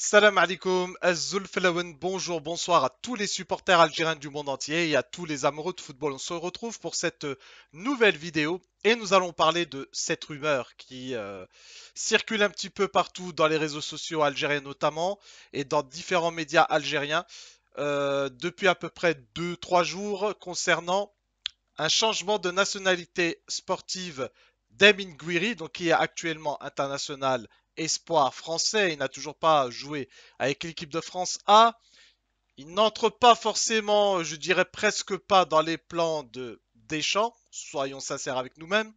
Salam alaikum, bonjour, bonsoir à tous les supporters algériens du monde entier et à tous les amoureux de football. On se retrouve pour cette euh, nouvelle vidéo et nous allons parler de cette rumeur qui euh, circule un petit peu partout dans les réseaux sociaux algériens notamment et dans différents médias algériens euh, depuis à peu près 2-3 jours concernant un changement de nationalité sportive d'Emin Guiri, donc qui est actuellement international espoir français, il n'a toujours pas joué avec l'équipe de France A. Il n'entre pas forcément, je dirais presque pas, dans les plans de Deschamps, soyons sincères avec nous-mêmes.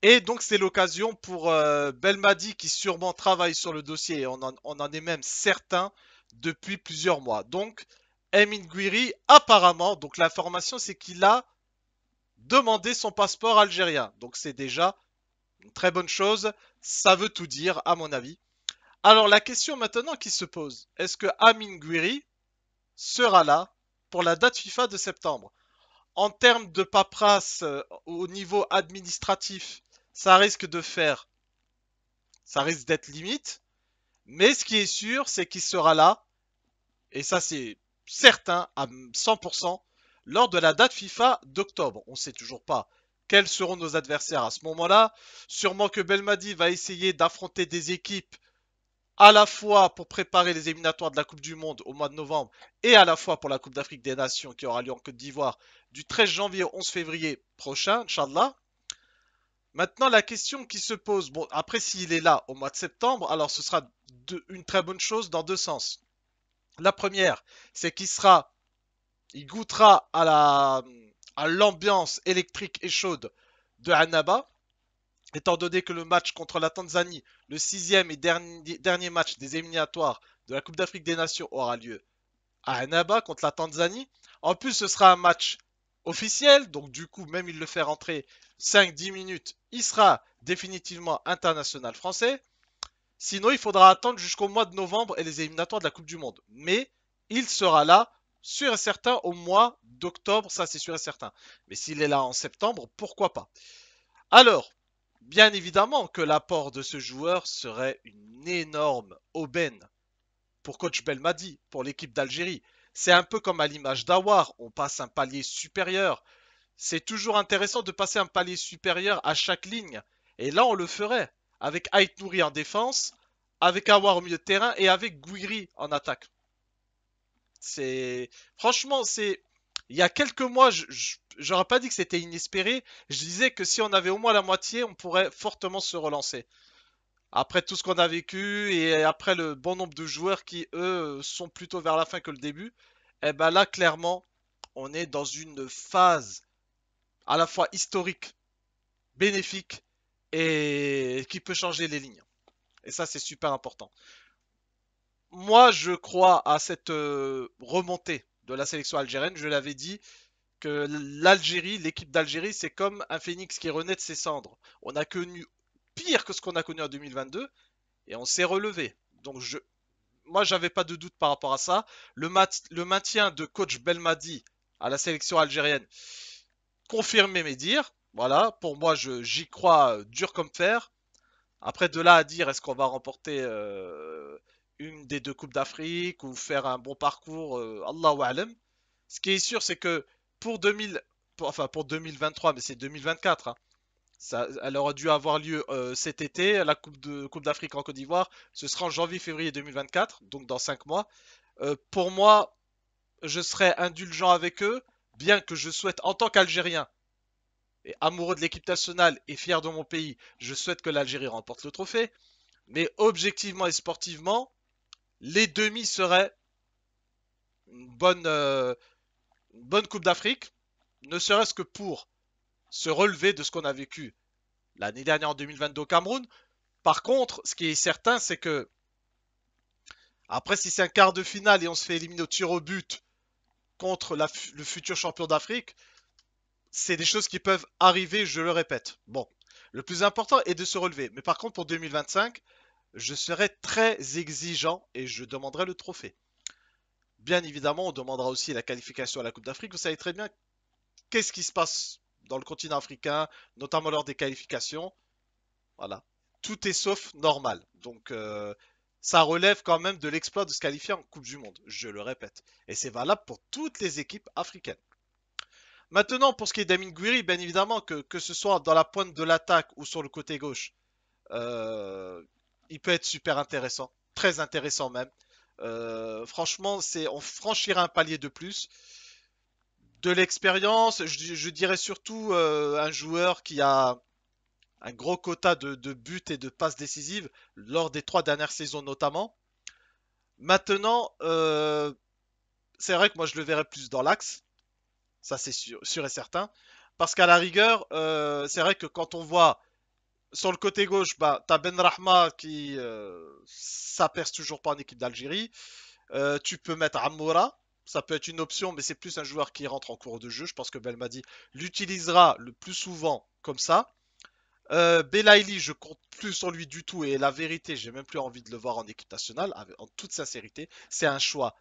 Et donc c'est l'occasion pour euh, Belmadi qui sûrement travaille sur le dossier, et on en, est même certain, depuis plusieurs mois. Donc Emine Guiri, apparemment, donc l'information c'est qu'il a demandé son passeport algérien. Donc c'est déjà très bonne chose, ça veut tout dire à mon avis. Alors la question maintenant qui se pose, est-ce que Amin Guiri sera là pour la date FIFA de septembre En termes de paperasse euh, au niveau administratif, ça risque de faire, ça risque d'être limite. Mais ce qui est sûr, c'est qu'il sera là, et ça c'est certain à 100%, lors de la date FIFA d'octobre. On ne sait toujours pas quels seront nos adversaires à ce moment-là. Sûrement que Belmadi va essayer d'affronter des équipes à la fois pour préparer les éliminatoires de la Coupe du Monde au mois de novembre et à la fois pour la Coupe d'Afrique des Nations qui aura lieu en Côte d'Ivoire du 13 janvier au 11 février prochain, Inch'Allah. Maintenant, la question qui se pose, bon, après s'il est là au mois de septembre, alors ce sera une très bonne chose dans deux sens. La première, c'est qu'il sera, il goûtera à la, à l'ambiance électrique et chaude de Hanaba, étant donné que le match contre la Tanzanie, le sixième et dernier, dernier match des éliminatoires de la Coupe d'Afrique des Nations, aura lieu à Hanaba contre la Tanzanie. En plus, ce sera un match officiel, donc du coup, même il le fait rentrer 5-10 minutes, il sera définitivement international français. Sinon, il faudra attendre jusqu'au mois de novembre et les éliminatoires de la Coupe du Monde. Mais il sera là sûr et certain au mois d'octobre, ça c'est sûr et certain. Mais s'il est là en septembre, pourquoi pas Alors, bien évidemment que l'apport de ce joueur serait une énorme aubaine pour coach Belmadi, pour l'équipe d'Algérie. C'est un peu comme à l'image d'Awar, on passe un palier supérieur. C'est toujours intéressant de passer un palier supérieur à chaque ligne. Et là, on le ferait avec Ait Nouri en défense, avec Awar au milieu de terrain et avec Gouiri en attaque. C'est franchement, c'est il y a quelques mois, j'aurais pas dit que c'était inespéré. Je disais que si on avait au moins la moitié, on pourrait fortement se relancer. Après tout ce qu'on a vécu et après le bon nombre de joueurs qui eux sont plutôt vers la fin que le début, eh ben là clairement, on est dans une phase à la fois historique, bénéfique et qui peut changer les lignes. Et ça, c'est super important moi, je crois à cette euh, remontée de la sélection algérienne. Je l'avais dit que l'Algérie, l'équipe d'Algérie, c'est comme un phénix qui renaît de ses cendres. On a connu pire que ce qu'on a connu en 2022 et on s'est relevé. Donc, je, moi, j'avais pas de doute par rapport à ça. Le, maintien de coach Belmadi à la sélection algérienne confirmait mes dires. Voilà, pour moi, j'y crois euh, dur comme fer. Après, de là à dire, est-ce qu'on va remporter euh, une des deux Coupes d'Afrique ou faire un bon parcours, Allah euh, Allahu Ce qui est sûr, c'est que pour, 2000, enfin pour 2023, mais c'est 2024, hein, ça, elle aura dû avoir lieu euh, cet été, la Coupe d'Afrique coupe en Côte d'Ivoire. Ce sera en janvier-février 2024, donc dans 5 mois. Euh, pour moi, je serai indulgent avec eux, bien que je souhaite, en tant qu'Algérien, et amoureux de l'équipe nationale et fier de mon pays, je souhaite que l'Algérie remporte le trophée. Mais objectivement et sportivement, les demi seraient une bonne, euh, bonne Coupe d'Afrique, ne serait-ce que pour se relever de ce qu'on a vécu l'année dernière en 2022 au Cameroun. Par contre, ce qui est certain, c'est que après, si c'est un quart de finale et on se fait éliminer au tir au but contre le futur champion d'Afrique, c'est des choses qui peuvent arriver, je le répète. Bon, le plus important est de se relever. Mais par contre, pour 2025, je serai très exigeant et je demanderai le trophée. Bien évidemment, on demandera aussi la qualification à la Coupe d'Afrique. Vous savez très bien qu'est-ce qui se passe dans le continent africain, notamment lors des qualifications. Voilà, tout est sauf normal. Donc euh, ça relève quand même de l'exploit de se qualifier en Coupe du Monde, je le répète. Et c'est valable pour toutes les équipes africaines. Maintenant, pour ce qui est d'Amin Gouiri, bien évidemment que, que ce soit dans la pointe de l'attaque ou sur le côté gauche, euh, il peut être super intéressant, très intéressant même. Euh, franchement, c'est on franchira un palier de plus. De l'expérience, je, dirais surtout euh, un joueur qui a un gros quota de, buts et de passes décisives lors des trois dernières saisons notamment. Maintenant, euh, c'est vrai que moi je le verrais plus dans l'axe, ça c'est sûr, et certain, parce qu'à la rigueur, c'est vrai que quand on voit sur le côté gauche, bah, tu as Ben Rahma qui ne euh, toujours pas en équipe d'Algérie. Euh, tu peux mettre Amoura, ça peut être une option, mais c'est plus un joueur qui rentre en cours de jeu. Je pense que Belmadi l'utilisera le plus souvent comme ça. Euh, je je compte plus sur lui du tout, et la vérité, j'ai même plus envie de le voir en équipe nationale, en toute sincérité. C'est un choix.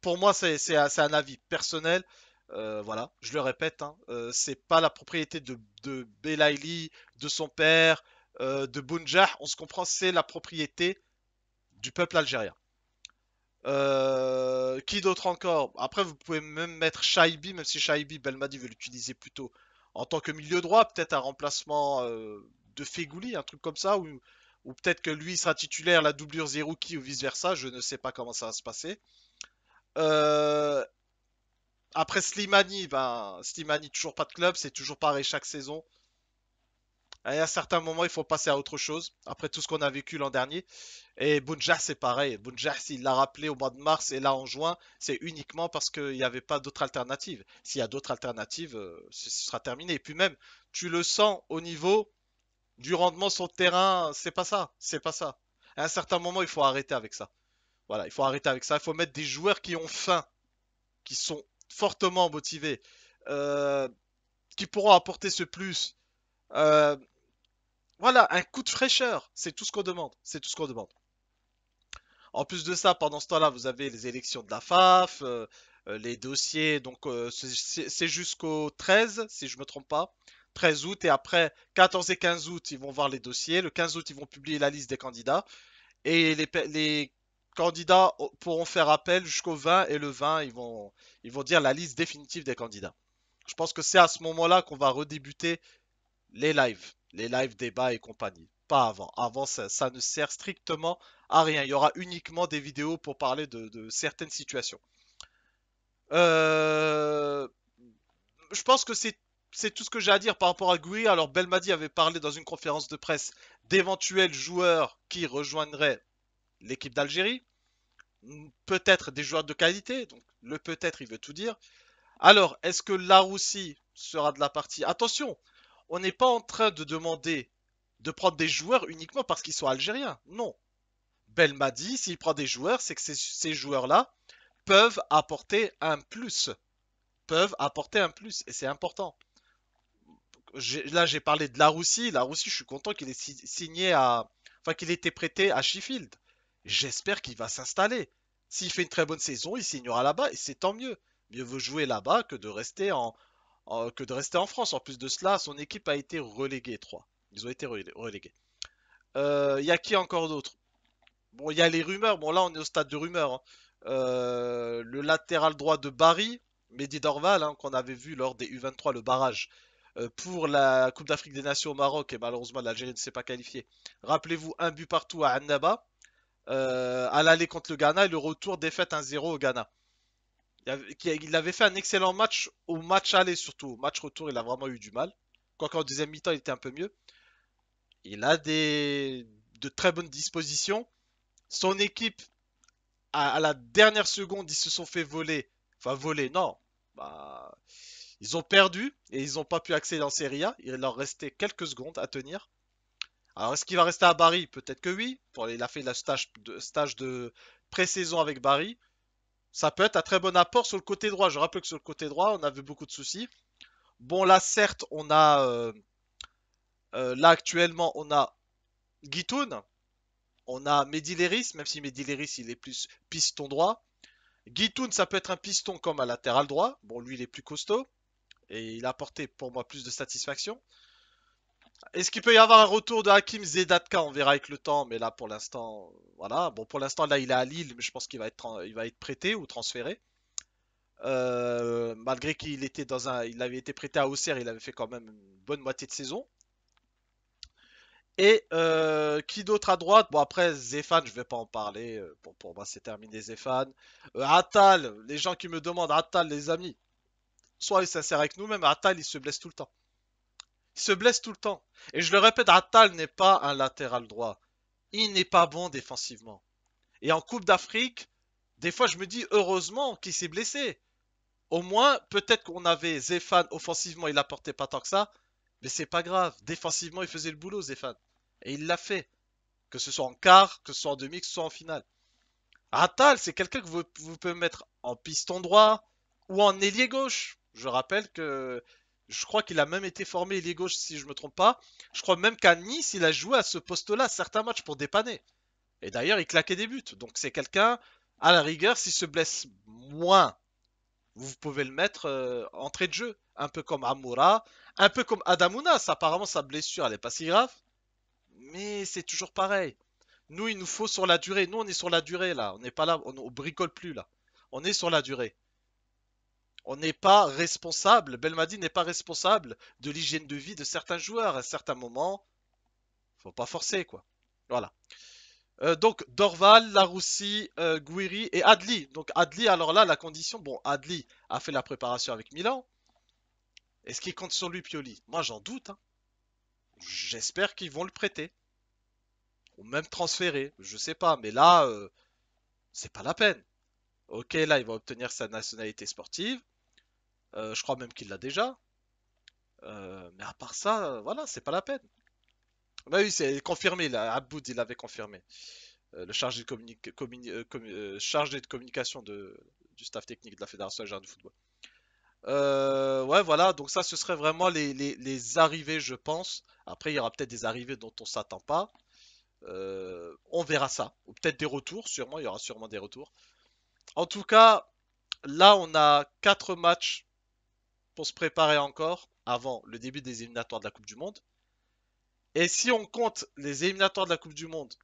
Pour moi, c'est un avis personnel. Euh, voilà, je le répète, hein, euh, c'est pas la propriété de, de Belaili, de son père, euh, de Bunjah on se comprend, c'est la propriété du peuple algérien. qui d'autre encore Après, vous pouvez même mettre Shaibi, même si Shaibi, Belmadi veut l'utiliser plutôt en tant que milieu droit, peut-être un remplacement de Fégouli, un truc comme ça, ou, peut-être que lui sera titulaire, la doublure Zerouki ou vice-versa, je ne sais pas comment ça va se passer. Après Slimani, ben, Slimani, toujours pas de club, c'est toujours pareil chaque saison. Et à certains moments, il faut passer à autre chose, après tout ce qu'on a vécu l'an dernier. Et Bunja, c'est pareil. Bunja, s'il l'a rappelé au mois de mars et là en juin, c'est uniquement parce qu'il n'y avait pas d'autres alternatives. S'il y a d'autres alternatives, euh, ce sera terminé. Et puis même, tu le sens au niveau du rendement sur le terrain, c'est pas ça. C'est pas ça. À un certain moment, il faut arrêter avec ça. Voilà, il faut arrêter avec ça. Il faut mettre des joueurs qui ont faim, qui sont fortement motivés, euh, qui pourront apporter ce plus. Euh, voilà, un coup de fraîcheur, c'est tout ce qu'on demande, c'est tout ce qu'on demande. En plus de ça, pendant ce temps-là, vous avez les élections de la FAF, euh, les dossiers, donc c'est jusqu'au 13, si je ne me trompe pas. 13 août et après 14 et 15 août, ils vont voir les dossiers. Le 15 août, ils vont publier la liste des candidats. Et les, les candidats pourront faire appel jusqu'au 20 et le 20, ils vont, ils vont dire la liste définitive des candidats. Je pense que c'est à ce moment-là qu'on va redébuter les lives, les lives débats et compagnie. Pas avant. Avant, ça, ne sert strictement à rien. Il y aura uniquement des vidéos pour parler de, certaines situations. Euh, je pense que c'est tout ce que j'ai à dire par rapport à Gui, Alors Belmadi avait parlé dans une conférence de presse d'éventuels joueurs qui rejoindraient l'équipe d'Algérie. Mm, peut-être des joueurs de qualité, donc le peut-être il veut tout dire. Alors, est-ce que la Russie sera de la partie Attention, on n'est pas en train de demander de prendre des joueurs uniquement parce qu'ils sont algériens. Non. dit, s'il prend des joueurs, c'est que ces, joueurs-là peuvent apporter un plus. Peuvent apporter un plus, et c'est important. Là, j'ai parlé de la Russie. La Russie, je suis content qu'il ait signé à. Enfin, qu'il ait été prêté à Sheffield. J'espère qu'il va s'installer. S'il fait une très bonne saison, il signera là-bas et c'est tant mieux. Mieux vaut jouer là-bas que de rester en, que de rester en France. En plus de cela, son équipe a été reléguée 3. Ils ont été relégués. Euh, il y a qui encore d'autres Bon, il y a les rumeurs. Bon, là, on est au stade de rumeurs. Hein. Euh, le latéral droit de Barry, Mehdi Dorval, hein, qu'on avait vu lors des U23, le barrage euh, pour la Coupe d'Afrique des Nations au Maroc, et malheureusement l'Algérie ne s'est pas qualifiée. Rappelez-vous, un but partout à Annaba. Euh, à l'aller contre le Ghana et le retour défaite 1-0 au Ghana. Il avait, fait un excellent match au match aller surtout. Au match retour, il a vraiment eu du mal. Quoique en deuxième mi-temps, il était un peu mieux. Il a des, de très bonnes dispositions. Son équipe, à, la dernière seconde, ils se sont fait voler. Enfin, voler, non. Bah, ils ont perdu et ils n'ont pas pu accéder en Serie A. Il leur restait quelques secondes à tenir. Alors, est-ce qu'il va rester à Barry Peut-être que oui. Pour il a fait la stage de, stage de pré-saison avec Barry. Ça peut être un très bon apport sur le côté droit. Je rappelle que sur le côté droit, on avait beaucoup de soucis. Bon, là, certes, on a. Euh, euh, là, actuellement, on a Guitoun. On a Medileris, même si Medileris, il est plus piston droit. Guitoun, ça peut être un piston comme à latéral droit. Bon, lui, il est plus costaud. Et il a apporté pour moi plus de satisfaction. Est-ce qu'il peut y avoir un retour de Hakim Zedatka On verra avec le temps, mais là pour l'instant, voilà. Bon, pour l'instant, là il est à Lille, mais je pense qu'il va être, prêté ou transféré. Euh, malgré qu'il était dans un, il avait été prêté à Auxerre, il avait fait quand même une bonne moitié de saison. Et euh, qui d'autre à droite Bon après Zéphane, je vais pas en parler. Euh, pour, moi c'est terminé Zéphane. Atal, les gens qui me demandent Atal, les amis, soyez sincères avec nous-mêmes. Atal, il se blesse tout le temps. Il se blesse tout le temps. Et je le répète, Attal n'est pas un latéral droit. Il n'est pas bon défensivement. Et en Coupe d'Afrique, des fois je me dis heureusement qu'il s'est blessé. Au moins, peut-être qu'on avait Zéphane offensivement, il apportait pas tant que ça. Mais c'est pas grave. Défensivement, il faisait le boulot, Zéphane. Et il l'a fait. Que ce soit en quart, que ce soit en demi, que ce soit en finale. Attal, c'est quelqu'un que vous, pouvez mettre en piston droit ou en ailier gauche. Je rappelle que je crois qu'il a même été formé est gauche, si je me trompe pas. Je crois même qu'à Nice, il a joué à ce poste-là certains matchs pour dépanner. Et d'ailleurs, il claquait des buts. Donc c'est quelqu'un, à la rigueur, s'il se blesse moins, vous pouvez le mettre en euh, entrée de jeu. Un peu comme Amoura, un peu comme Adamounas. Apparemment, sa blessure, elle n'est pas si grave. Mais c'est toujours pareil. Nous, il nous faut sur la durée. Nous, on est sur la durée là. On n'est pas là, on, on bricole plus là. On est sur la durée. On n'est pas responsable, Belmadi n'est pas responsable de l'hygiène de vie de certains joueurs. À certains moments, faut pas forcer, quoi. Voilà. Euh, donc, Dorval, Laroussi, euh, Guiri et Adli. Donc, Adli, alors là, la condition... Bon, Adli a fait la préparation avec Milan. Est-ce qu'il compte sur lui, Pioli Moi, j'en doute. Hein. J'espère qu'ils vont le prêter. Ou même transférer, je sais pas. Mais là, euh, c'est pas la peine. Ok, là, il va obtenir sa nationalité sportive. Euh, je crois même qu'il l'a déjà. Euh, mais à part ça, voilà, c'est pas la peine. Bah oui, c'est confirmé, là, Aboud, il l'avait confirmé. Euh, le chargé de, chargé de communication du staff technique de la Fédération algérienne de football. ouais, voilà, donc ça, ce serait vraiment les, arrivées, je pense. Après, il y aura peut-être des arrivées dont on ne s'attend pas. on verra ça. Ou peut-être des retours, sûrement, il y aura sûrement des retours. En tout cas, là, on a 4 matchs pour se préparer encore avant le début des éliminatoires de la Coupe du Monde. Et si on compte les éliminatoires de la Coupe du Monde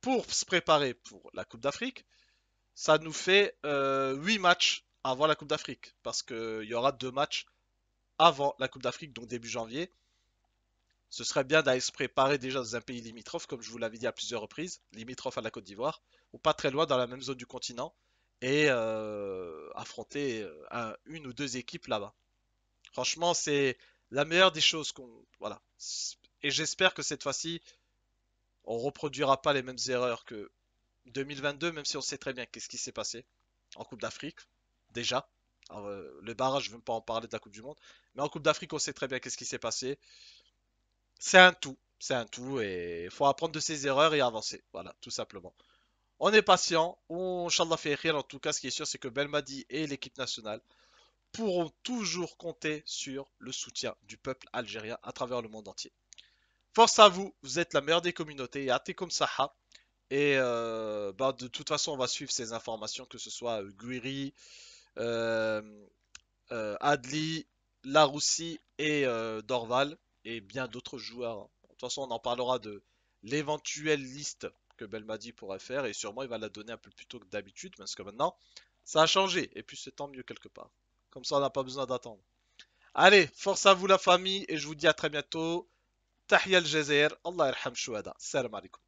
pour se préparer pour la Coupe d'Afrique, ça nous fait euh, 8 matchs avant la Coupe d'Afrique. Parce qu'il y aura deux matchs avant la Coupe d'Afrique, donc début janvier. Ce serait bien d'aller se préparer déjà dans un pays limitrophe, comme je vous l'avais dit à plusieurs reprises, limitrophe à la Côte d'Ivoire, ou pas très loin dans la même zone du continent, et euh, affronter euh, une ou deux équipes là-bas. Franchement, c'est la meilleure des choses qu'on. Voilà. Et j'espère que cette fois-ci, on reproduira pas les mêmes erreurs que 2022, même si on sait très bien qu'est-ce qui s'est passé en Coupe d'Afrique, déjà. Euh, le barrage, je ne veux pas en parler de la Coupe du Monde. Mais en Coupe d'Afrique, on sait très bien qu'est-ce qui s'est passé. C'est un tout. C'est un tout. Et il faut apprendre de ses erreurs et avancer. Voilà, tout simplement. On est patient. On, Inch'Allah fait rire. En tout cas, ce qui est sûr, c'est que Belmadi et l'équipe nationale pourront toujours compter sur le soutien du peuple algérien à travers le monde entier. Force à vous, vous êtes la meilleure des communautés, et comme euh, Saha. Et de toute façon, on va suivre ces informations, que ce soit euh, Guiri, euh, Adli, Laroussi et Dorval, et bien d'autres joueurs. Hein. De toute façon, on en parlera de l'éventuelle liste que Belmadi pourrait faire, et sûrement il va la donner un peu plus tôt que d'habitude, parce que maintenant, ça a changé, et puis c'est tant mieux quelque part. Comme ça, on n'a pas besoin d'attendre. Allez, force à vous la famille et je vous dis à très bientôt. Tahiyal Jazair, Allah irham shuhada. Salam alaikum.